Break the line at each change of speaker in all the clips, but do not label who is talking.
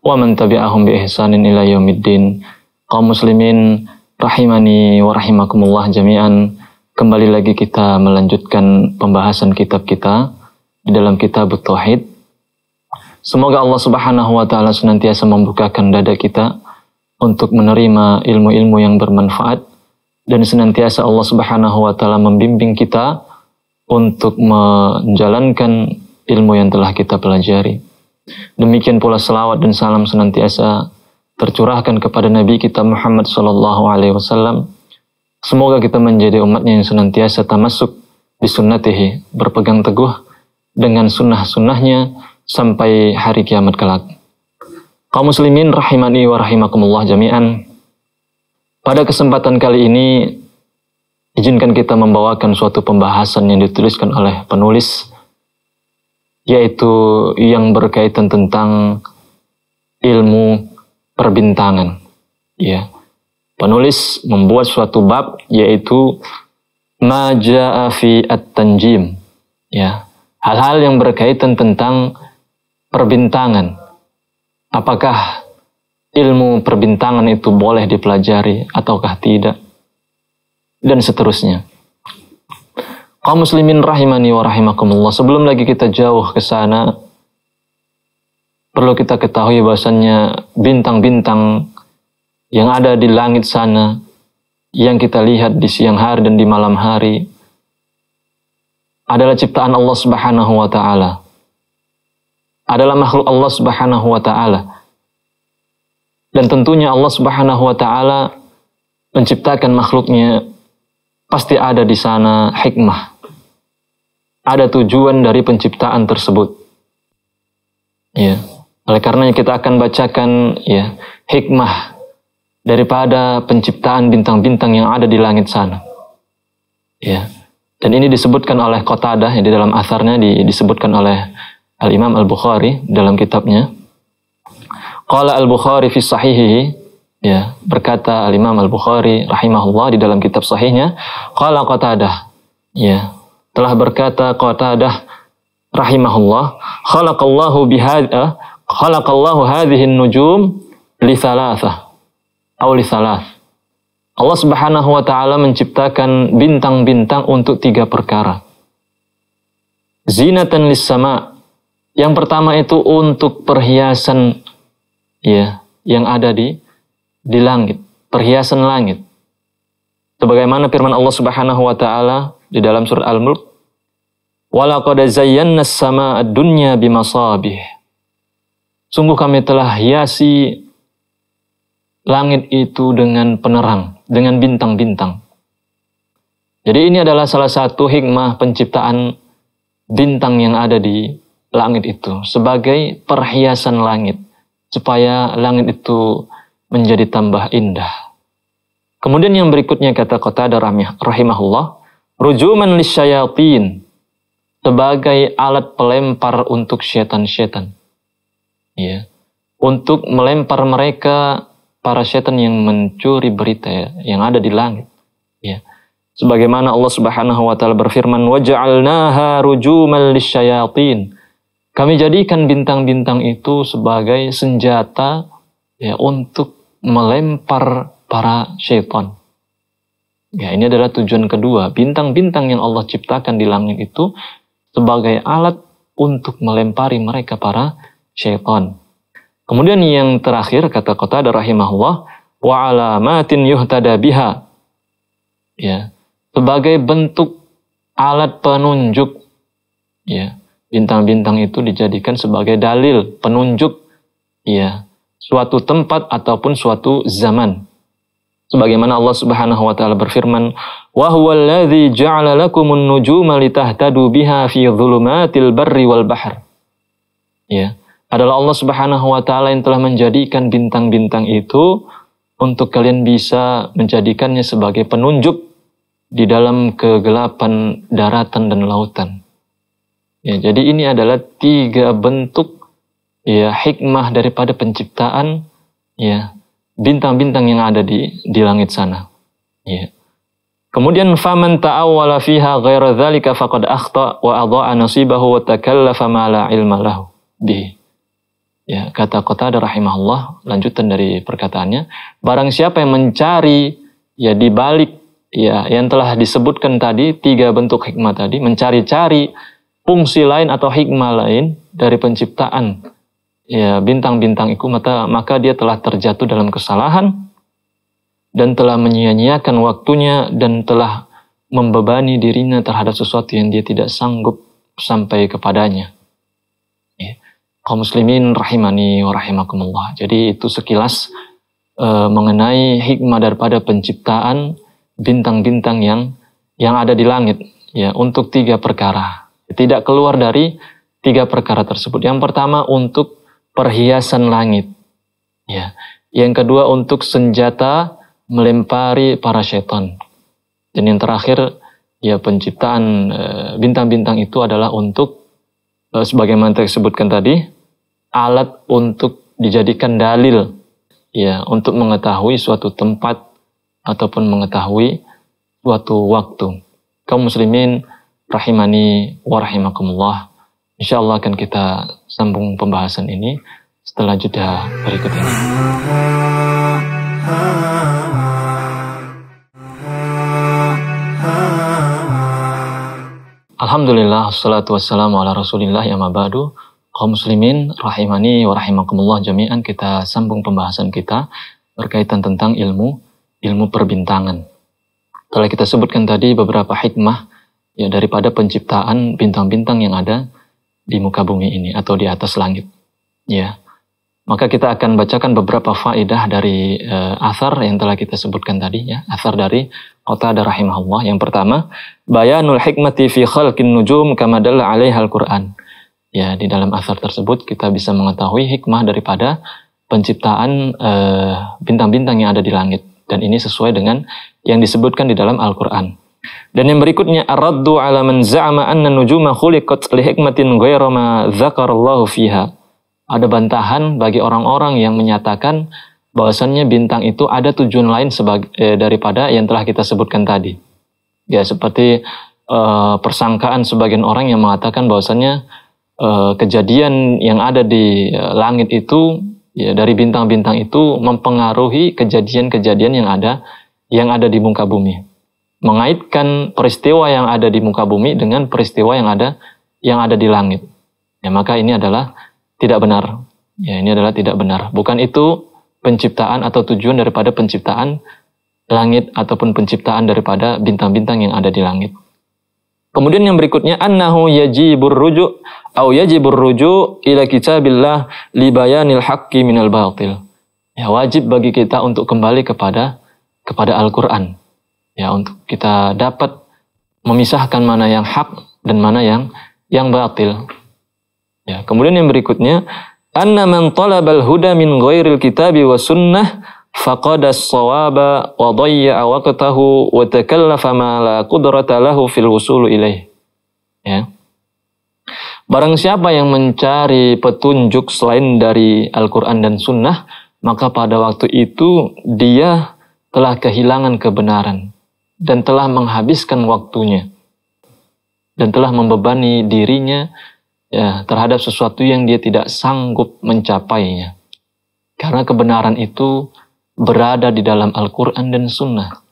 wa man tabi'ahum bi ihsanin ila yaumiddin. Kaum muslimin rahimani wa rahimakumullah jami'an. Kembali lagi kita melanjutkan pembahasan kitab kita di dalam kitab Tauhid. Semoga Allah Subhanahu wa taala senantiasa membukakan dada kita untuk menerima ilmu-ilmu yang bermanfaat dan senantiasa Allah Subhanahu wa taala membimbing kita untuk menjalankan ilmu yang telah kita pelajari. Demikian pula selawat dan salam senantiasa tercurahkan kepada Nabi kita Muhammad Sallallahu Alaihi Wasallam. Semoga kita menjadi umatnya yang senantiasa termasuk di sunnatihi, berpegang teguh dengan sunnah-sunnahnya sampai hari kiamat kelak. Kaum muslimin rahimani wa rahimakumullah jami'an. Pada kesempatan kali ini, izinkan kita membawakan suatu pembahasan yang dituliskan oleh penulis yaitu yang berkaitan tentang ilmu perbintangan. Ya. Penulis membuat suatu bab yaitu maja'a fi at-tanjim. Ya. Hal-hal yang berkaitan tentang perbintangan. Apakah ilmu perbintangan itu boleh dipelajari ataukah tidak? Dan seterusnya. Kaum muslimin rahimani wa rahimakumullah. Sebelum lagi kita jauh ke sana, perlu kita ketahui bahasanya bintang-bintang yang ada di langit sana, yang kita lihat di siang hari dan di malam hari, adalah ciptaan Allah Subhanahu wa taala. Adalah makhluk Allah Subhanahu wa taala. Dan tentunya Allah Subhanahu wa taala menciptakan makhluknya pasti ada di sana hikmah ada tujuan dari penciptaan tersebut. Ya. Oleh karenanya kita akan bacakan ya hikmah daripada penciptaan bintang-bintang yang ada di langit sana. Ya. Dan ini disebutkan oleh Qatadah ya, di dalam asarnya disebutkan oleh Al-Imam Al-Bukhari dalam kitabnya. Kala Al-Bukhari fi sahihihi ya berkata Al-Imam Al-Bukhari rahimahullah di dalam kitab sahihnya qala Qatadah ya telah berkata Qatadah rahimahullah, khalaqallahu bihadha eh, khalaqallahu hadhihi nujum li Salasa. aw li thalath. Allah Subhanahu wa taala menciptakan bintang-bintang untuk tiga perkara. Zinatan lis sama. Yang pertama itu untuk perhiasan ya, yang ada di di langit, perhiasan langit. Sebagaimana firman Allah Subhanahu wa taala di dalam surat Al-Mulk, Walaqad zayyana as-samaa'a dunya bimasabih. Sungguh kami telah hiasi langit itu dengan penerang, dengan bintang-bintang. Jadi ini adalah salah satu hikmah penciptaan bintang yang ada di langit itu sebagai perhiasan langit supaya langit itu menjadi tambah indah. Kemudian yang berikutnya kata ada rahimahullah, rujuman lisyayatin sebagai alat pelempar untuk setan-setan. Ya. Untuk melempar mereka para setan yang mencuri berita ya, yang ada di langit. Ya. Sebagaimana Allah Subhanahu wa taala berfirman, "Waja'alnaha rujuman lisyayatin." Kami jadikan bintang-bintang itu sebagai senjata ya untuk melempar para setan. Ya, ini adalah tujuan kedua. Bintang-bintang yang Allah ciptakan di langit itu sebagai alat untuk melempari mereka para syaitan. Kemudian yang terakhir kata kota ada rahimahullah wa alamatin yuhtada biha. Ya, sebagai bentuk alat penunjuk ya. Bintang-bintang itu dijadikan sebagai dalil penunjuk ya suatu tempat ataupun suatu zaman sebagaimana Allah Subhanahu wa taala berfirman wa huwal ladzi ja'ala lakumun nujuma litahtadu biha fi dhulumatil barri wal bahr ya adalah Allah Subhanahu wa taala yang telah menjadikan bintang-bintang itu untuk kalian bisa menjadikannya sebagai penunjuk di dalam kegelapan daratan dan lautan. Ya, jadi ini adalah tiga bentuk ya hikmah daripada penciptaan ya bintang-bintang yang ada di di langit sana. Ya. Yeah. Kemudian faman ta'awwala fiha ghaira dzalika faqad akhta wa adha'a nasibahu wa takallafa ma la ilma lahu bi. Ya, kata ada rahimahullah lanjutan dari perkataannya, barang siapa yang mencari ya di balik ya yang telah disebutkan tadi tiga bentuk hikmah tadi, mencari-cari fungsi lain atau hikmah lain dari penciptaan ya bintang-bintang itu mata maka dia telah terjatuh dalam kesalahan dan telah menyia-nyiakan waktunya dan telah membebani dirinya terhadap sesuatu yang dia tidak sanggup sampai kepadanya. Ya. Kaum muslimin rahimani wa rahimakumullah. Jadi itu sekilas e, mengenai hikmah daripada penciptaan bintang-bintang yang yang ada di langit ya untuk tiga perkara. Tidak keluar dari tiga perkara tersebut. Yang pertama untuk perhiasan langit. Ya. Yang kedua untuk senjata melempari para setan. Dan yang terakhir ya penciptaan eh, bintang-bintang itu adalah untuk eh, sebagaimana disebutkan tadi alat untuk dijadikan dalil ya untuk mengetahui suatu tempat ataupun mengetahui suatu waktu. Kaum muslimin rahimani wa rahimakumullah. Insya Allah akan kita sambung pembahasan ini setelah jeda berikut ini. Alhamdulillah, salatu wassalamu ala rasulillah ya mabadu. Kaum muslimin, rahimani wa rahimakumullah jami'an kita sambung pembahasan kita berkaitan tentang ilmu, ilmu perbintangan. Kalau kita sebutkan tadi beberapa hikmah ya daripada penciptaan bintang-bintang yang ada di muka bumi ini atau di atas langit. Ya. Maka kita akan bacakan beberapa faedah dari e, eh, asar yang telah kita sebutkan tadi ya, asar dari Qatadah rahimahullah. Yang pertama, bayanul hikmati fi khalqin nujum kama dalla 'alaiha al-Qur'an. Ya, di dalam asar tersebut kita bisa mengetahui hikmah daripada penciptaan eh, bintang-bintang e, yang ada di langit dan ini sesuai dengan yang disebutkan di dalam Al-Qur'an. Dan yang berikutnya ar-raddu ala man za'ama anna nujuma khuliqat li hikmatin ghayra ma dzakarallahu fiha. Ada bantahan bagi orang-orang yang menyatakan bahwasannya bintang itu ada tujuan lain sebagai, eh, daripada yang telah kita sebutkan tadi. Ya, seperti eh, persangkaan sebagian orang yang mengatakan bahwasannya eh, kejadian yang ada di eh, langit itu ya dari bintang-bintang itu mempengaruhi kejadian-kejadian yang ada yang ada di muka bumi mengaitkan peristiwa yang ada di muka bumi dengan peristiwa yang ada yang ada di langit. Ya, maka ini adalah tidak benar. Ya, ini adalah tidak benar. Bukan itu penciptaan atau tujuan daripada penciptaan langit ataupun penciptaan daripada bintang-bintang yang ada di langit. Kemudian yang berikutnya annahu yajibur rujuk au yajibur rujuk ila kitabillah li bayanil haqqi minal batil. Ya wajib bagi kita untuk kembali kepada kepada Al-Qur'an ya untuk kita dapat memisahkan mana yang hak dan mana yang yang batil. Ya, kemudian yang berikutnya, anna man talabal huda min ghairil kitabi wa sunnah faqada as-sawaba wa dayya'a waqtahu wa takallafa ma la qudrata lahu fil wusul ilaih. Ya. Barang siapa yang mencari petunjuk selain dari Al-Qur'an dan Sunnah, maka pada waktu itu dia telah kehilangan kebenaran dan telah menghabiskan waktunya dan telah membebani dirinya ya, terhadap sesuatu yang dia tidak sanggup mencapainya. Karena kebenaran itu berada di dalam Al-Quran dan Sunnah.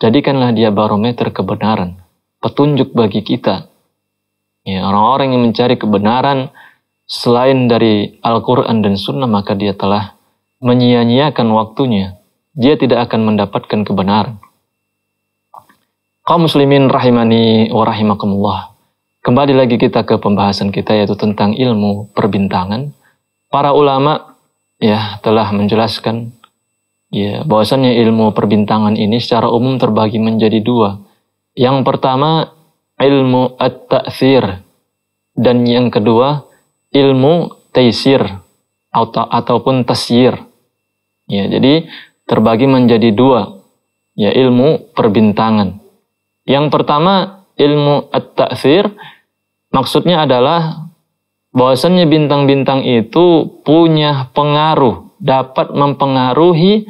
Jadikanlah dia barometer kebenaran, petunjuk bagi kita. orang ya, orang-orang yang mencari kebenaran selain dari Al-Quran dan Sunnah, maka dia telah menyia-nyiakan waktunya. Dia tidak akan mendapatkan kebenaran. Kaum muslimin rahimani wa rahimakumullah. Kembali lagi kita ke pembahasan kita yaitu tentang ilmu perbintangan. Para ulama ya telah menjelaskan ya bahwasannya ilmu perbintangan ini secara umum terbagi menjadi dua. Yang pertama ilmu at-ta'thir dan yang kedua ilmu taisir atau ataupun tasyir. Ya, jadi terbagi menjadi dua ya ilmu perbintangan yang pertama ilmu at tafir maksudnya adalah bahwasannya bintang-bintang itu punya pengaruh, dapat mempengaruhi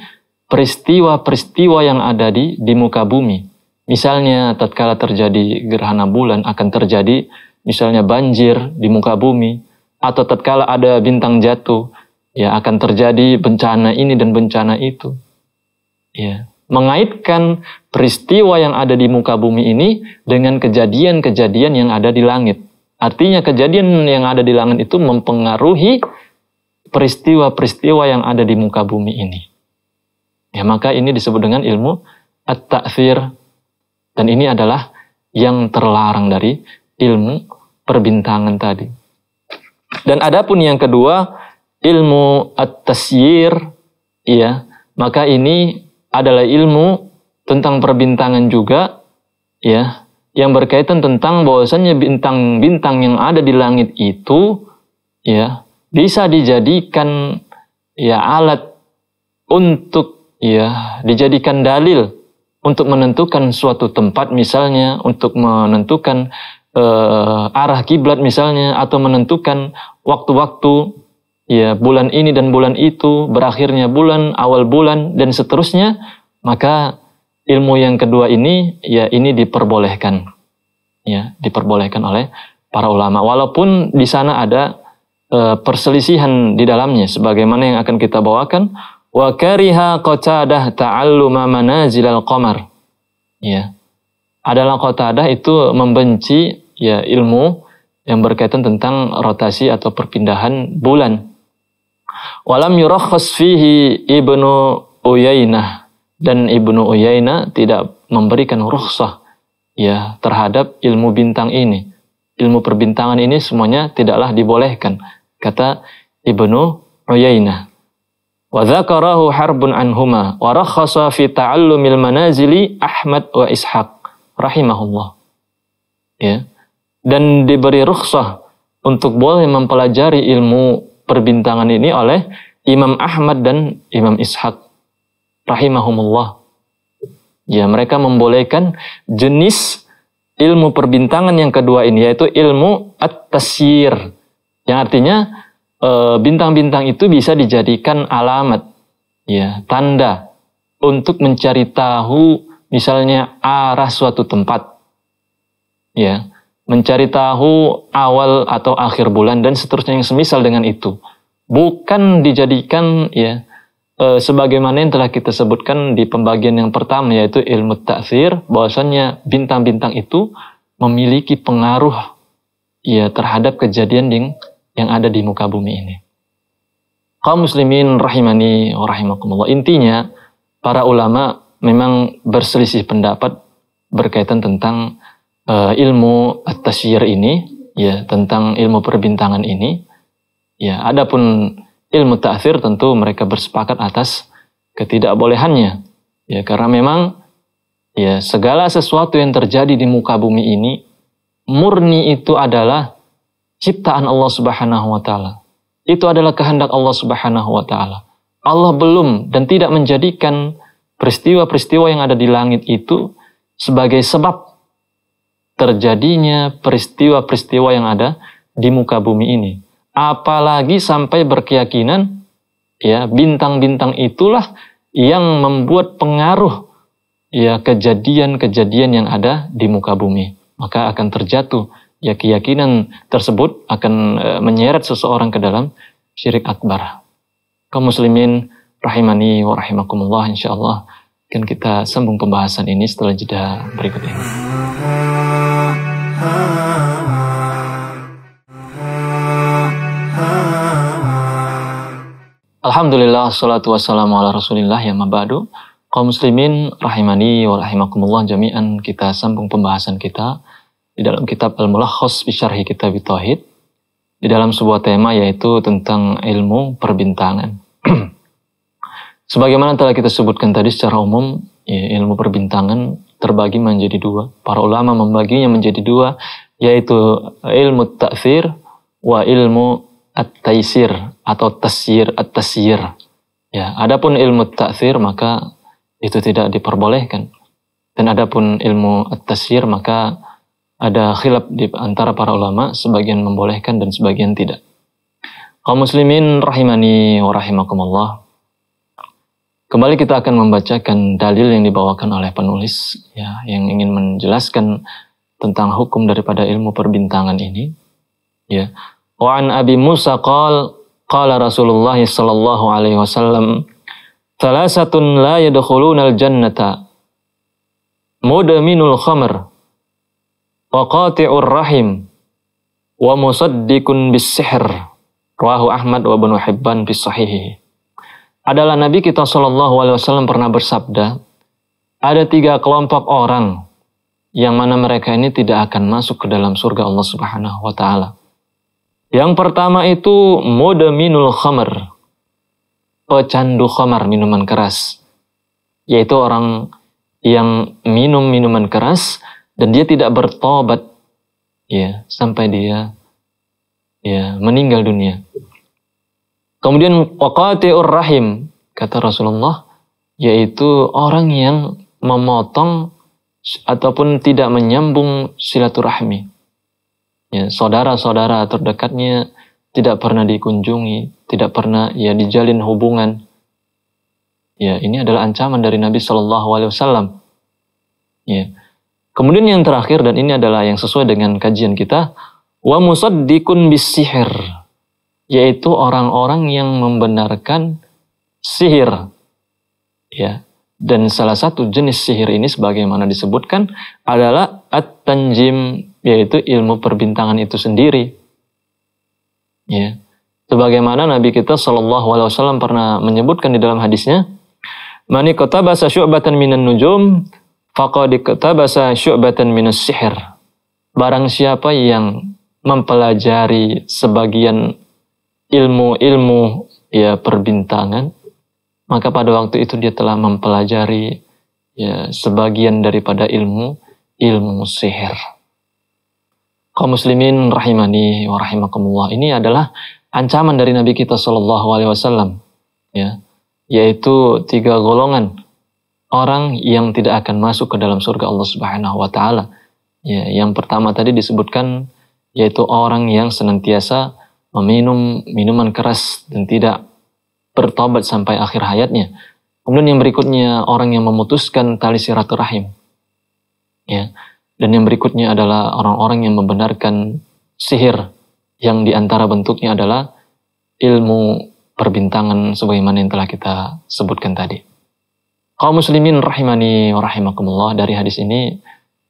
peristiwa-peristiwa yang ada di di muka bumi. Misalnya tatkala terjadi gerhana bulan akan terjadi misalnya banjir di muka bumi atau tatkala ada bintang jatuh ya akan terjadi bencana ini dan bencana itu. Ya mengaitkan peristiwa yang ada di muka bumi ini dengan kejadian-kejadian yang ada di langit. Artinya kejadian yang ada di langit itu mempengaruhi peristiwa-peristiwa yang ada di muka bumi ini. Ya, maka ini disebut dengan ilmu at tafir dan ini adalah yang terlarang dari ilmu perbintangan tadi. Dan adapun yang kedua, ilmu at-tasyir, ya, maka ini adalah ilmu tentang perbintangan juga ya yang berkaitan tentang bahwasannya bintang-bintang yang ada di langit itu ya bisa dijadikan ya alat untuk ya dijadikan dalil untuk menentukan suatu tempat misalnya untuk menentukan uh, arah kiblat misalnya atau menentukan waktu-waktu ya bulan ini dan bulan itu, berakhirnya bulan, awal bulan dan seterusnya, maka ilmu yang kedua ini ya ini diperbolehkan. Ya, diperbolehkan oleh para ulama. Walaupun di sana ada e, perselisihan di dalamnya sebagaimana yang akan kita bawakan wa kariha qatadah ta'alluma manazilal qamar. Ya. Adalah qatadah itu membenci ya ilmu yang berkaitan tentang rotasi atau perpindahan bulan. Walam yurakhas fihi Ibnu Uyainah dan Ibnu Uyainah tidak memberikan rukhsah ya terhadap ilmu bintang ini. Ilmu perbintangan ini semuanya tidaklah dibolehkan kata Ibnu Uyainah. Wa dzakarahu Harbun anhuma wa rakhasa fi ta'allumil manazili Ahmad wa Ishaq rahimahullah. Ya. Dan diberi rukhsah untuk boleh mempelajari ilmu perbintangan ini oleh Imam Ahmad dan Imam Ishaq rahimahumullah. Ya, mereka membolehkan jenis ilmu perbintangan yang kedua ini yaitu ilmu at-tasyir. Yang artinya e, bintang-bintang itu bisa dijadikan alamat ya, tanda untuk mencari tahu misalnya arah suatu tempat. Ya mencari tahu awal atau akhir bulan dan seterusnya yang semisal dengan itu. Bukan dijadikan ya e, sebagaimana yang telah kita sebutkan di pembagian yang pertama yaitu ilmu taksir bahwasanya bintang-bintang itu memiliki pengaruh ya terhadap kejadian yang yang ada di muka bumi ini. Kaum muslimin rahimani rahimakumullah. Intinya para ulama memang berselisih pendapat berkaitan tentang uh, ilmu at-tasyir ini ya tentang ilmu perbintangan ini ya adapun ilmu ta'thir tentu mereka bersepakat atas ketidakbolehannya ya karena memang ya segala sesuatu yang terjadi di muka bumi ini murni itu adalah ciptaan Allah Subhanahu wa taala itu adalah kehendak Allah Subhanahu wa taala Allah belum dan tidak menjadikan peristiwa-peristiwa yang ada di langit itu sebagai sebab terjadinya peristiwa-peristiwa yang ada di muka bumi ini. Apalagi sampai berkeyakinan ya bintang-bintang itulah yang membuat pengaruh ya kejadian-kejadian yang ada di muka bumi. Maka akan terjatuh ya keyakinan tersebut akan e, menyeret seseorang ke dalam syirik akbar. Kaum muslimin rahimani wa rahimakumullah insyaallah akan kita sambung pembahasan ini setelah jeda berikut ini. Alhamdulillah, salatu wassalamu ala rasulillah yang mabadu. Kaum muslimin, rahimani wa rahimakumullah jami'an. Kita sambung pembahasan kita di dalam kitab Al-Mulakhas Bisharhi Kitab Tauhid. Di dalam sebuah tema yaitu tentang ilmu perbintangan. Sebagaimana telah kita sebutkan tadi secara umum, ya, ilmu perbintangan terbagi menjadi dua. Para ulama membaginya menjadi dua, yaitu ilmu takfir wa ilmu at-taisir atau tasyir at-tasyir. Ya, adapun ilmu takfir maka itu tidak diperbolehkan. Dan adapun ilmu at-tasyir maka ada khilaf di antara para ulama, sebagian membolehkan dan sebagian tidak. Kaum muslimin rahimani wa rahimakumullah. Kembali kita akan membacakan dalil yang dibawakan oleh penulis ya yang ingin menjelaskan tentang hukum daripada ilmu perbintangan ini. Ya. Wa an Abi Musa qal qala Rasulullah sallallahu alaihi wasallam thalathatun la yadkhuluna al-jannata mudminul khamr wa qati'ur rahim wa musaddiqun bis sihr Rahu Ahmad wa Ibnu Hibban bis sahihihi adalah Nabi kita Shallallahu Alaihi Wasallam pernah bersabda, ada tiga kelompok orang yang mana mereka ini tidak akan masuk ke dalam surga Allah Subhanahu Wa Taala. Yang pertama itu mode minul khamr, pecandu khamar minuman keras, yaitu orang yang minum minuman keras dan dia tidak bertobat ya sampai dia ya meninggal dunia. Kemudian waqati'ur rahim kata Rasulullah yaitu orang yang memotong ataupun tidak menyambung silaturahmi. Ya, saudara-saudara terdekatnya tidak pernah dikunjungi, tidak pernah ya dijalin hubungan. Ya, ini adalah ancaman dari Nabi Shallallahu alaihi wasallam. Ya. Kemudian yang terakhir dan ini adalah yang sesuai dengan kajian kita, wa musaddiqun bisihir yaitu orang-orang yang membenarkan sihir. Ya. Dan salah satu jenis sihir ini sebagaimana disebutkan adalah at-tanjim yaitu ilmu perbintangan itu sendiri. Ya. Sebagaimana Nabi kita Shallallahu alaihi wasallam pernah menyebutkan di dalam hadisnya, "Mani basa syu'batan minan nujum, faqad basa syu'batan minas sihir." Barang siapa yang mempelajari sebagian ilmu-ilmu ya perbintangan, maka pada waktu itu dia telah mempelajari ya sebagian daripada ilmu ilmu sihir. Kaum muslimin rahimani wa rahimakumullah. Ini adalah ancaman dari Nabi kita sallallahu alaihi wasallam ya, yaitu tiga golongan orang yang tidak akan masuk ke dalam surga Allah Subhanahu wa taala. Ya, yang pertama tadi disebutkan yaitu orang yang senantiasa meminum minuman keras dan tidak bertobat sampai akhir hayatnya. Kemudian yang berikutnya orang yang memutuskan tali silaturahim. Ya. Dan yang berikutnya adalah orang-orang yang membenarkan sihir yang diantara bentuknya adalah ilmu perbintangan sebagaimana yang telah kita sebutkan tadi. Kaum muslimin rahimani wa rahimakumullah dari hadis ini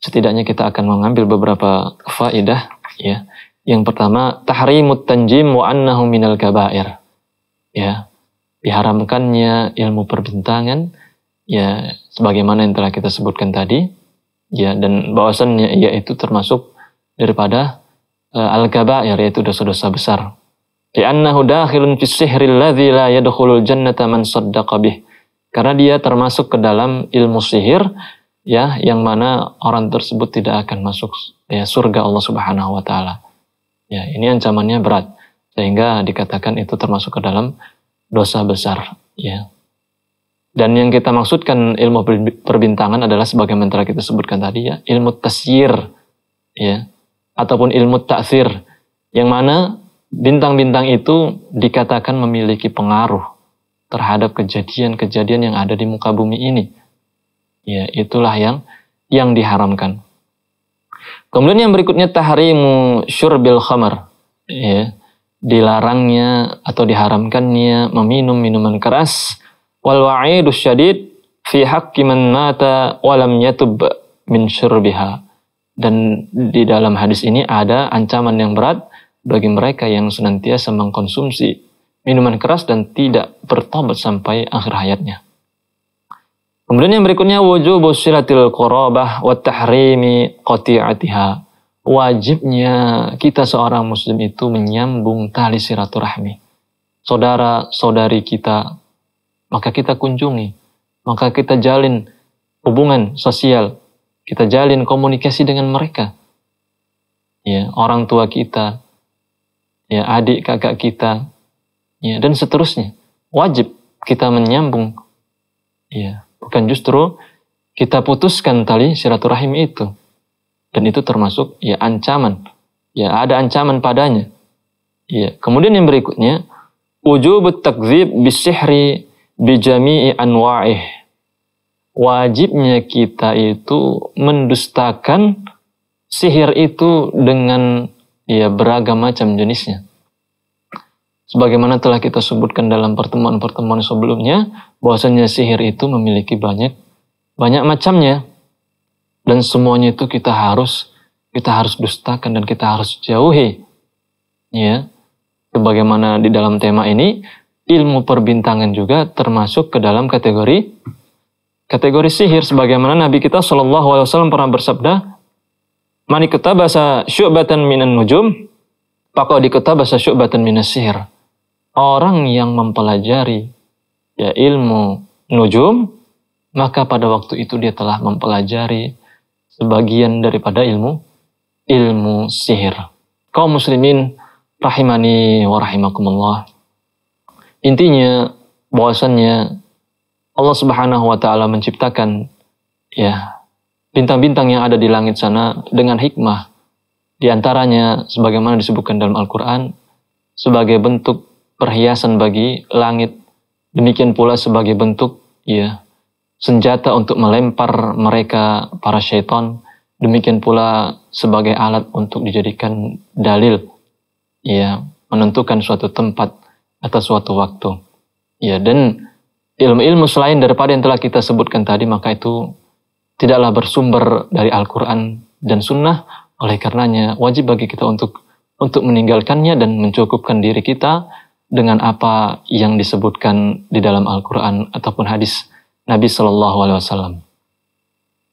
setidaknya kita akan mengambil beberapa faedah ya yang pertama, tahrimut tanjim wa annahu minal kabair. Ya, diharamkannya ilmu perbintangan ya sebagaimana yang telah kita sebutkan tadi ya dan bahwasannya ia itu termasuk daripada uh, al-kabair yaitu dosa-dosa besar. annahu dakhilun fis sihril ladzi la yadkhulul jannata man saddaqa bih. Karena dia termasuk ke dalam ilmu sihir ya yang mana orang tersebut tidak akan masuk ya, surga Allah Subhanahu wa taala. Ya, ini ancamannya berat sehingga dikatakan itu termasuk ke dalam dosa besar, ya. Dan yang kita maksudkan ilmu perbintangan adalah sebagaimana kita sebutkan tadi ya, ilmu tasyir ya, ataupun ilmu taksir yang mana bintang-bintang itu dikatakan memiliki pengaruh terhadap kejadian-kejadian yang ada di muka bumi ini. Ya, itulah yang yang diharamkan. Kemudian yang berikutnya tahrimu syurbil khamar. Ya. Dilarangnya atau diharamkannya meminum minuman keras. Wal wa'idu syadid fi haqqi man mata lam yatub min syurbiha. Dan di dalam hadis ini ada ancaman yang berat bagi mereka yang senantiasa mengkonsumsi minuman keras dan tidak bertobat sampai akhir hayatnya. Kemudian yang berikutnya wujub silatil qurabah wa tahrimi qati'atiha. Wajibnya kita seorang muslim itu menyambung tali silaturahmi. Saudara-saudari kita maka kita kunjungi, maka kita jalin hubungan sosial, kita jalin komunikasi dengan mereka. Ya, orang tua kita, ya adik kakak kita, ya dan seterusnya. Wajib kita menyambung ya bukan justru kita putuskan tali silaturahim itu. Dan itu termasuk ya ancaman. Ya ada ancaman padanya. Ya, kemudian yang berikutnya wujub takzib bisihri bijami'i anwa'ih. Wajibnya kita itu mendustakan sihir itu dengan ya beragam macam jenisnya. Sebagaimana telah kita sebutkan dalam pertemuan-pertemuan sebelumnya, bahwasanya sihir itu memiliki banyak banyak macamnya. Dan semuanya itu kita harus kita harus dustakan dan kita harus jauhi. Ya. Sebagaimana di dalam tema ini, ilmu perbintangan juga termasuk ke dalam kategori kategori sihir sebagaimana Nabi kita Shallallahu alaihi wasallam pernah bersabda, "Mani kita bahasa syu'batan minan nujum, pakau di bahasa syu'batan minas sihir." orang yang mempelajari ya ilmu nujum, maka pada waktu itu dia telah mempelajari sebagian daripada ilmu ilmu sihir. Kaum muslimin rahimani wa rahimakumullah. Intinya bahwasannya Allah Subhanahu wa taala menciptakan ya bintang-bintang yang ada di langit sana dengan hikmah. Di antaranya sebagaimana disebutkan dalam Al-Qur'an sebagai bentuk perhiasan bagi langit. Demikian pula sebagai bentuk ya senjata untuk melempar mereka para syaitan. Demikian pula sebagai alat untuk dijadikan dalil ya menentukan suatu tempat atau suatu waktu. Ya dan ilmu-ilmu selain daripada yang telah kita sebutkan tadi maka itu tidaklah bersumber dari Al-Qur'an dan sunnah oleh karenanya wajib bagi kita untuk untuk meninggalkannya dan mencukupkan diri kita dengan apa yang disebutkan di dalam Al-Quran ataupun hadis Nabi Shallallahu Alaihi Wasallam.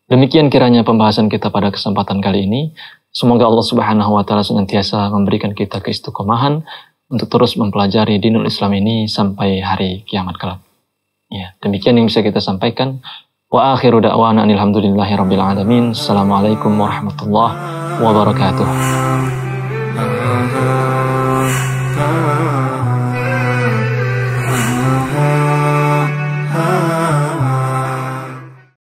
Demikian kiranya pembahasan kita pada kesempatan kali ini. Semoga Allah Subhanahu Wa Taala senantiasa memberikan kita keistiqomahan untuk terus mempelajari dinul Islam ini sampai hari kiamat kelak. Ya, demikian yang bisa kita sampaikan. Wa akhiru da'wana alhamdulillahi rabbil alamin. Assalamualaikum warahmatullahi wabarakatuh.